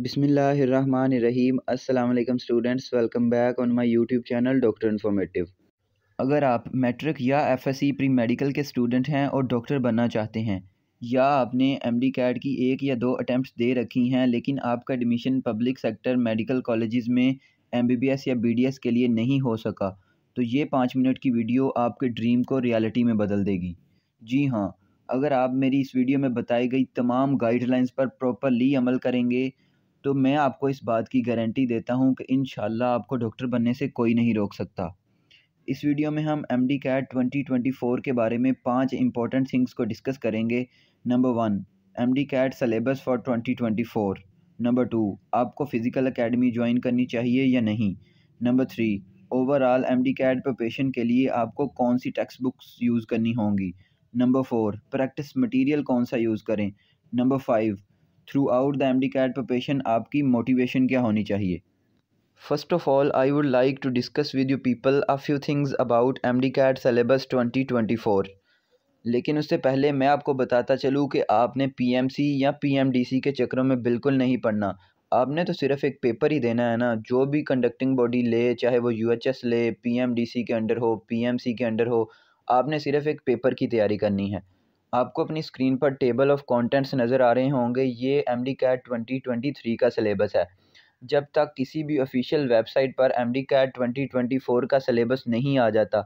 बिसमीम अल्लाम students welcome back on my YouTube channel doctor informative अगर आप मेट्रिक या एफएससी प्री मेडिकल के स्टूडेंट हैं और डॉक्टर बनना चाहते हैं या आपने एमडी कैट की एक या दो अटैम्प्ट दे रखी हैं लेकिन आपका admission public sector medical college में एमबीबीएस या एस के लिए नहीं हो सका तो ये पाँच मिनट की वीडियो आपके ड्रीम को रियलिटी में बदल देगी जी हाँ अगर आप मेरी इस वीडियो में बताई गई तमाम गाइडलाइंस पर प्रॉपरली अमल करेंगे तो मैं आपको इस बात की गारंटी देता हूँ कि इन आपको डॉक्टर बनने से कोई नहीं रोक सकता इस वीडियो में हम M D CAT twenty twenty four के बारे में पाँच इंपॉर्टेंट थिंग्स को डिस्कस करेंगे number one M D CAT syllabus for twenty twenty four number two आपको फ़िज़िकल अकेडमी ज्वाइन करनी चाहिए या नहीं number three overall M D CAT preparation के लिए आपको कौन सी टेक्स्ट बुक्स यूज़ करनी होंगी नंबर फोर प्रैक्टिस मटीरियल कौन सा यूज़ करें number five throughout the M D CAT preparation आपकी मोटिवेशन क्या होनी चाहिए first of all I would like to discuss with you people a few things about M D CAT syllabus twenty twenty four लेकिन उससे पहले मैं आपको बताता चलूँ कि आपने पी एम सी या पी एम डी सी के चक्रों में बिल्कुल नहीं पढ़ना आपने तो सिर्फ एक पेपर ही देना है ना जो भी कंडक्टिंग बॉडी ले चाहे वो यू एच एस ले पी एम डी सी के अंडर हो पी एम सी के अंडर हो आपने सिर्फ एक पेपर की तैयारी करनी है आपको अपनी स्क्रीन पर टेबल ऑफ कॉन्टेंट्स नज़र आ रहे होंगे ये M D CAT twenty twenty three का सिलेबस है जब तक किसी भी ऑफिशियल वेबसाइट पर M D CAT twenty twenty four का सिलेबस नहीं आ जाता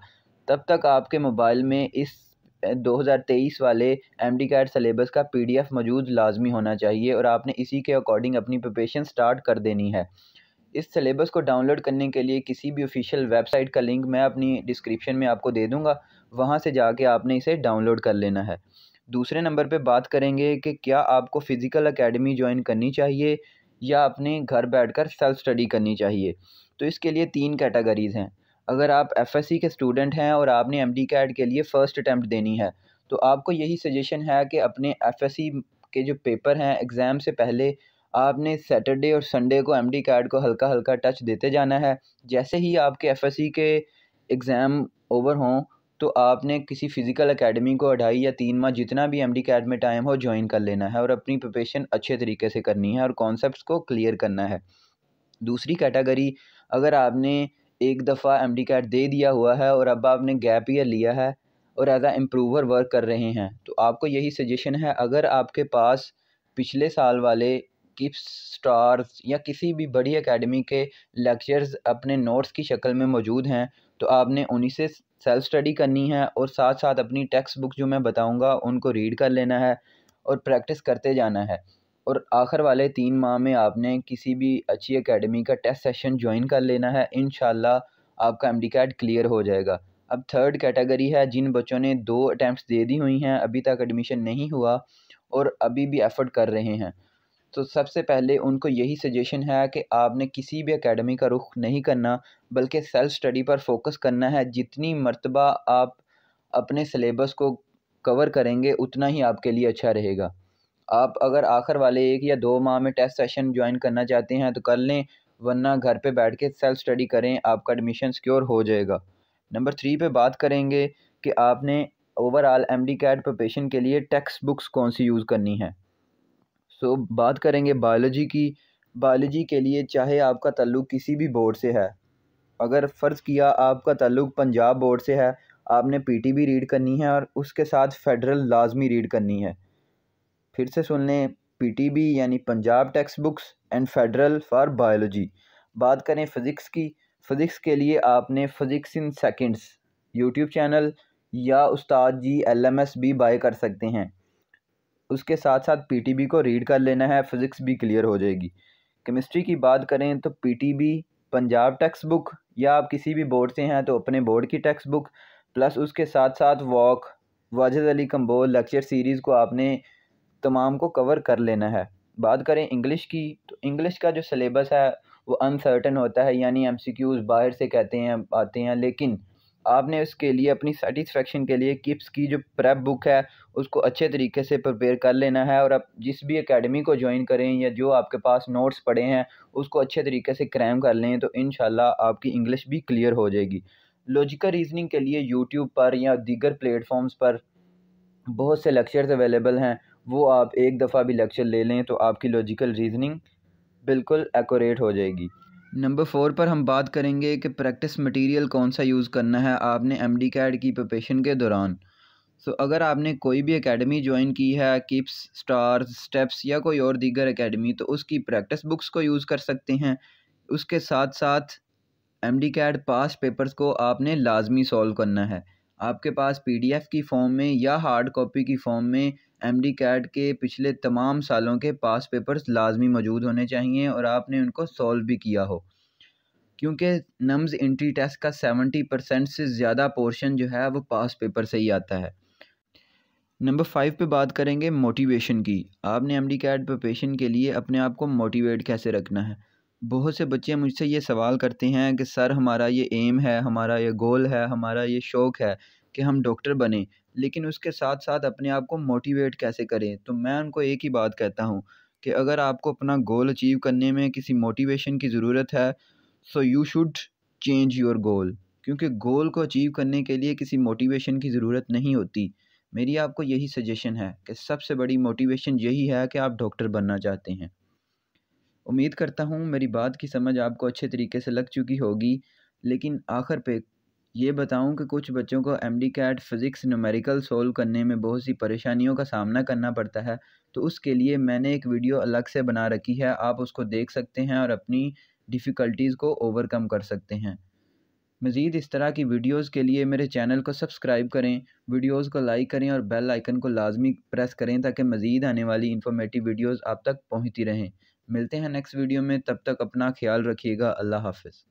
तब तक आपके मोबाइल में इस 2023 वाले एम डी कैट सलेबस का पी डी एफ़ मौजूद लाजमी होना चाहिए और आपने इसी के अकॉर्डिंग अपनी प्रिपरेशन स्टार्ट कर देनी है इस सलेबस को डाउनलोड करने के लिए किसी भी ऑफिशियल वेबसाइट का लिंक मैं अपनी डिस्क्रिप्शन में आपको दे दूँगा वहाँ से जाके आपने इसे डाउनलोड कर लेना है दूसरे नंबर पे बात करेंगे कि क्या आपको फ़िज़िकल एकेडमी ज्वाइन करनी चाहिए या अपने घर बैठकर सेल्फ स्टडी करनी चाहिए तो इसके लिए तीन कैटेगरीज़ हैं अगर आप एफ के स्टूडेंट हैं और आपने एम कैड के लिए फ़र्स्ट अटैम्प्ट देनी है तो आपको यही सजेशन है कि अपने एफ के जो पेपर हैं एग्ज़ाम से पहले आपने सैटरडे और संडे को एम डी कैड को हल्का हल्का टच देते जाना है जैसे ही आपके एफ के एग्ज़ाम ओवर हों तो आपने किसी फ़िज़िकल अकेडमी को अढ़ाई या तीन माह जितना भी एम डी में टाइम हो ज्वाइन कर लेना है और अपनी प्रिपरेशन अच्छे तरीके से करनी है और कॉन्सेप्ट को क्लियर करना है दूसरी कैटेगरी अगर आपने एक दफ़ा एम डी दे दिया हुआ है और अब आपने गैप ईयर लिया है और एज आ इम्प्रूवर वर्क कर रहे हैं तो आपको यही सजेशन है अगर आपके पास पिछले साल वाले गिफ्ट स्टार्स या किसी भी बड़ी एकेडमी के लेक्चर्स अपने नोट्स की शक्ल में मौजूद हैं तो आपने उन्हीं से सेल्फ स्टडी करनी है और साथ साथ अपनी टेक्स्ट बुक जो मैं बताऊंगा उनको रीड कर लेना है और प्रैक्टिस करते जाना है और आखिर वाले तीन माह में आपने किसी भी अच्छी अकेडमी का टेस्ट सेशन ज्वाइन कर लेना है इन आपका एम डी क्लियर हो जाएगा अब थर्ड कैटेगरी है जिन बच्चों ने दो अटैम्प्ट दे दी हुई हैं अभी तक एडमिशन नहीं हुआ और अभी भी एफ़र्ट कर रहे हैं तो सबसे पहले उनको यही सजेशन है कि आपने किसी भी एकेडमी का रुख नहीं करना बल्कि सेल्फ स्टडी पर फोकस करना है जितनी मरतबा आप अपने सिलेबस को कवर करेंगे उतना ही आपके लिए अच्छा रहेगा आप अगर आखिर वाले एक या दो माह में टेस्ट सेशन ज्वाइन करना चाहते हैं तो कर लें वरना घर पे बैठ के सेल्फ स्टडी करें आपका एडमिशन सिक्योर हो जाएगा नंबर थ्री पे बात करेंगे कि आपने overall M D CAT preparation के लिए टेक्स्ट बुक्स कौन सी यूज़ करनी है सो तो बात करेंगे बायोलॉजी की बायोलॉजी के लिए चाहे आपका तल्लुक किसी भी बोर्ड से है अगर फ़र्ज़ किया आपका तल्लुक पंजाब बोर्ड से है आपने पीटी भी रीड करनी है और उसके साथ फेडरल लाजमी रीड करनी है फिर से सुन लें पी बी यानी Punjab text books and federal for biology बात करें फ़िज़िक्स की फ़िज़िक्स के लिए आपने physics in seconds YouTube channel या Ustad ji L M S भी बाय कर सकते हैं उसके साथ साथ पीटीबी को रीड कर लेना है फिज़िक्स भी क्लियर हो जाएगी केमिस्ट्री की बात करें तो पीटीबी पंजाब टेक्स्ट बुक या आप किसी भी बोर्ड से हैं तो अपने बोर्ड की टेक्स्ट बुक प्लस उसके साथ साथ वॉक वाजद अली कम्बोल लेक्चर सीरीज़ को आपने तमाम को कवर कर लेना है बात करें इंग्लिश की तो इंग्लिश का जो सलेबस है वो अनसर्टन होता है यानी एम सी क्यूज़ बाहर से कहते हैं आते हैं लेकिन आपने उसके लिए अपनी सेटिस्फेक्शन के लिए किप्स की जो प्रेप बुक है उसको अच्छे तरीके से प्रिपेयर कर लेना है और आप जिस भी एकेडमी को ज्वाइन करें या जो आपके पास नोट्स पड़े हैं उसको अच्छे तरीके से क्रैम कर लें तो इन आपकी इंग्लिश भी क्लियर हो जाएगी लॉजिकल रीजनिंग के लिए यूट्यूब पर या दीगर प्लेटफॉर्म्स पर बहुत से लेक्चर्स अवेलेबल हैं वो आप एक दफ़ा भी लेक्चर ले लें तो आपकी लॉजिकल रीजनिंग बिल्कुल एकोरेट हो जाएगी नंबर फोर पर हम बात करेंगे कि प्रैक्टिस मटेरियल कौन सा यूज़ करना है आपने एम डी कैड की प्रपेशन के दौरान सो so, अगर आपने कोई भी एकेडमी ज्वाइन की है किप्स स्टार्स स्टेप्स या कोई और दीगर एकेडमी तो उसकी प्रैक्टिस बुक्स को यूज़ कर सकते हैं उसके साथ साथ M D CAT past papers को आपने लाजमी सॉल्व करना है आपके पास पीडीएफ की फॉर्म में या हार्ड कॉपी की फॉर्म में एम डी कैट के पिछले तमाम सालों के पास पेपर्स लाजमी मौजूद होने चाहिए और आपने उनको सॉल्व भी किया हो क्योंकि नम्स इंट्री टेस्ट का सेवेंटी परसेंट से ज़्यादा पोर्शन जो है वो पास पेपर से ही आता है नंबर फाइव पे बात करेंगे मोटिवेशन की आपने एम डी कैट प्रपेशन के लिए अपने आप को मोटिवेट कैसे रखना है बहुत से बच्चे मुझसे ये सवाल करते हैं कि सर हमारा ये एम है हमारा ये गोल है हमारा ये शौक़ है कि हम डॉक्टर बने लेकिन उसके साथ साथ अपने आप को मोटिवेट कैसे करें तो मैं उनको एक ही बात कहता हूँ कि अगर आपको अपना गोल अचीव करने में किसी मोटिवेशन की ज़रूरत है so you should change your goal क्योंकि गोल को अचीव करने के लिए किसी मोटिवेशन की ज़रूरत नहीं होती मेरी आपको यही सजेशन है कि सबसे बड़ी मोटिवेशन यही है कि आप डॉक्टर बनना चाहते हैं उम्मीद करता हूँ मेरी बात की समझ आपको अच्छे तरीके से लग चुकी होगी लेकिन आखिर पे ये बताऊँ कि कुछ बच्चों को M D CAT physics numerical solve करने में बहुत सी परेशानियों का सामना करना पड़ता है तो उसके लिए मैंने एक वीडियो अलग से बना रखी है आप उसको देख सकते हैं और अपनी डिफ़िकल्टीज़ को ओवरकम कर सकते हैं मज़ीद इस तरह की वीडियोस के लिए मेरे चैनल को सब्सक्राइब करें वीडियोस को लाइक करें और बेल आइकन को लाजमी प्रेस करें ताकि मज़ीद आने वाली इन्फॉर्मेटिव वीडियोस आप तक पहुंचती रहें मिलते हैं नेक्स्ट वीडियो में तब तक अपना ख्याल रखिएगा अल्लाह हाफिज़